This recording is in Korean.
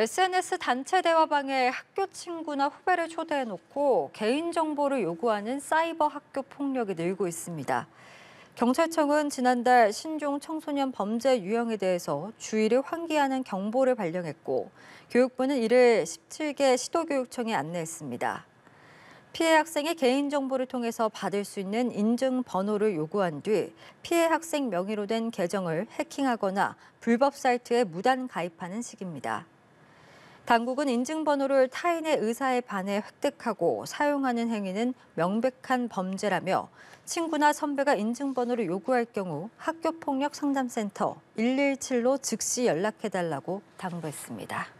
SNS 단체 대화방에 학교 친구나 후배를 초대해놓고 개인정보를 요구하는 사이버 학교 폭력이 늘고 있습니다. 경찰청은 지난달 신종 청소년 범죄 유형에 대해서 주의를 환기하는 경보를 발령했고 교육부는 이를 17개 시도교육청에 안내했습니다. 피해 학생의 개인정보를 통해서 받을 수 있는 인증 번호를 요구한 뒤 피해 학생 명의로 된 계정을 해킹하거나 불법 사이트에 무단 가입하는 식입니다. 당국은 인증번호를 타인의 의사에 반해 획득하고 사용하는 행위는 명백한 범죄라며 친구나 선배가 인증번호를 요구할 경우 학교폭력 상담센터 117로 즉시 연락해달라고 당부했습니다.